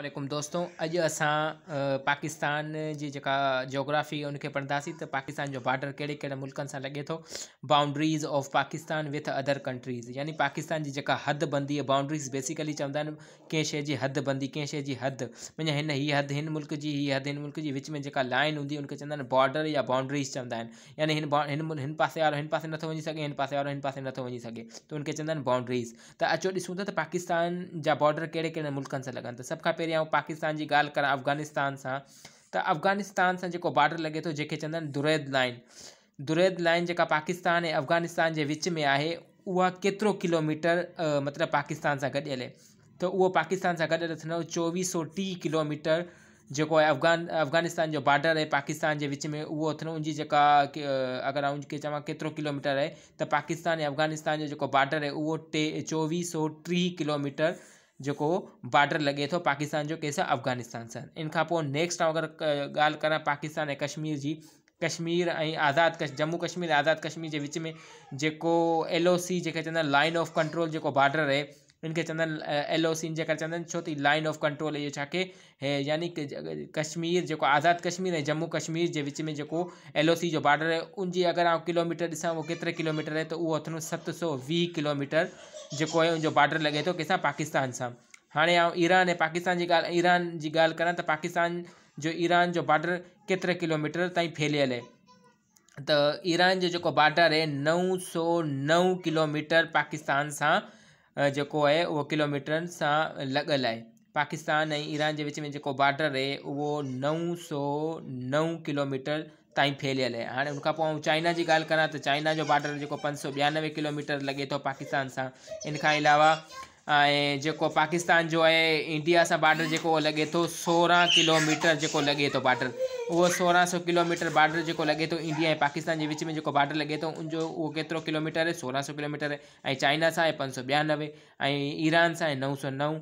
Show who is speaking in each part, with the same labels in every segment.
Speaker 1: वालेकुम दोस्तों अज अस पाकिस्तान जी जो जोग्राफ़ी उनके पढ़ासी तो पाकिस्तान जो बॉर्डर कड़े कड़े मुल्क से लगे तो boundaries of Pakistan with other countries यानी पाकिस्तान जी जेका हदबंदी बाउंड्रीज़ बेसिकली चवन कें शे की हदबंदी कें शे की हद माना हद हिन मुल्क की हीअ हद हिन मुल्क की विच में जेका लाइन हूंदी उनके चवंदा बॉर्डर या बाउंड्रीज़ चवन यानी पास हिन हिन पासे पास पास पासे वही वञी तो हिन पासे बाउंड्रीज़ तो अचो ऐसा था पाकिस्तान जहाँ बॉर्डर कड़े कड़े मुल्क से लगन तो सब खां आऊँ पाकिस्तान की गाल करा अफ़गानिस्तान से तो अफ़गानिस्तान से जो बॉर्डर लगे तो जैसे चंदन दुरैद लाइन दुरैद लाइन जो पाकिस्तान ऐं अफ़गानिस्तान के विच में है उहा केतो किलोमीटर मतलब पाकिस्तान से गॾियल है तो वो पाकिस्तान से गॾियल थींदो सौ टी किलोमीटर जो अफ़गान अफ़गानिस्तान जो बॉर्डर है पाकिस्तान के विच में वो अथन उनजी जेका अगरि आउं खे किलोमीटर है तो पाकिस्तान अफ़गानिस्तान जो बॉर्डर है वो टे चौवी सौ टी किलोमीटर जो बॉर्डर लगे तो पाकिस्तान जो कैसा अफ़गानिस्तान से इनका पोइ नेक्स्ट अगर गाल कयां पाकिस्तान ए कश्मीर जी कश्मीर ए आज़ाद कश जम्मू कश्मीर आज़ाद कश्मीर के विच में जो एल ओ सी जो लाइन ऑफ कंट्रोल जो बॉर्डर है इनके चंदन एल ओ सी इन जेकर चंदन चौथी लाइन ऑफ कंट्रोल ये छाके है यानी कश्मीर जो आज़ाद कश्मीर है जम्मू कश्मीर के विच में जो एल ओ सी जो बॉर्डर है उन अगर अगरि किलोमीटर ऐसा वो केतरे किलोमीटर है तो उहो अथनि सत सौ वी किलोमीटर जो है उनको बॉर्डर लगे तो कैसा पाकिस्तान से हाँ आउं ईरान ऐं पाकिस्तान की ॻाल्हि ईरान की ॻाल्हि कयां त तो पाकिस्तान जो ईरान जो बॉर्डर केतरे किलोमीटर ताईं फैलियल आहे त तो ईरान जो जेको बॉर्डर है नौ सौ नौ किलोमीटर पाकिस्तान से जेको आहे उहो किलोमीटर सां लॻल आहे पाकिस्तान ऐं ईरान जे विच में जेको बॉडर आहे उहो नौ सौ नव किलोमीटर ताईं फैलियल आहे हाणे उनखां पोइ चाइना जी ॻाल्हि कयां त चाइना जो बॉडर जेको पंज सौ ॿियानवे किलोमीटर लॻे थो पाकिस्तान सां इनखां अलावा जो पाकिस्तान जो है इंडिया से बॉर्डर जो लगे तो सोरह किलोमीटर जो लगे तो बॉर्डर वो सोरह सौ किलोमीटर बॉर्डर जो लगे तो इंडिया पाकिस्तान के बिच में जो बॉर्डर लगे तो उनजो केतो केतिरो किलोमीटर है सोरहं सौ किलोमीटर है चाइना से आहे पंज सौ बयानवे ईरान से आहे सौ नौ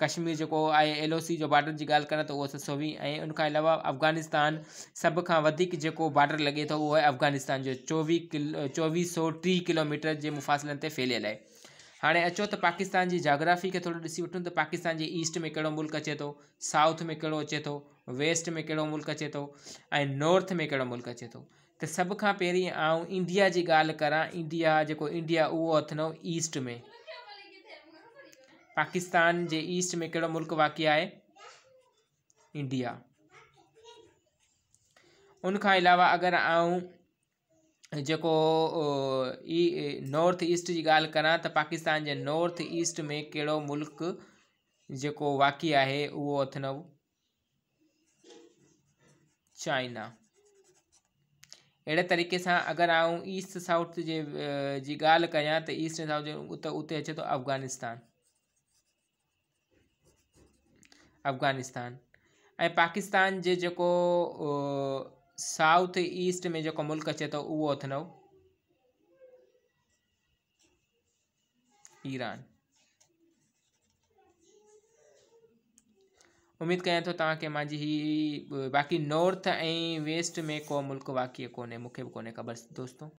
Speaker 1: कश्मीर जो है एल ओ सी जो बॉर्डर की गाल करें तो उहो सत सौ वी ऐं अलावा अफ़गानिस्तान सब का जो बॉर्डर लगे तो थो अफ़गानिस्तान जो चौवी किलो चौवी सौ टी किलोमीटर के मुफासिले फैलियल है हाणे अचो त पाकिस्तान जी जाग्राफी खे थोरो ॾिसी वठूं त पाकिस्तान जे ईस्ट में कहिड़ो मुल्क अचे थो साउथ में कहिड़ो अचे थो वेस्ट में कहिड़ो मुल्क अचे थो ऐं नॉर्थ में कहिड़ो मुल्क अचे थो त सभ खां पहिरीं आऊं इंडिया जी ॻाल्हि करां इंडिया जेको इंडिया उहो अथनि ईस्ट में पाकिस्तान जे ईस्ट में कहिड़ो मुल्क़ वाक़ि आहे इंडिया उनखां अलावा अगरि आऊं जेको ई नॉर्थ ईस्ट जी ॻाल्हि कयां त पाकिस्तान जे नॉर्थ ईस्ट में कहिड़ो मुल्क जेको वाक़ि आहे उहो अथनि चाइना अहिड़े तरीक़े सां अगरि आउं ईस्ट साउथ जे अ जी ॻाल्हि कयां त ईस्ट साउथ जे उते उते अचे थो अफ़गानिस्तान अफ़गानिस्तान ऐं पाकिस्तान जे जेको साउथ ईस्ट में जो मुल्क अचे तो वो अथन ईरान उम्मीद क्या तो तक मुंहिंजी बाक़ी नॉर्थ ए वेस्ट में को मुल्क वाक़ई को मुख्य बि कोन्हे ख़बर दोस्तों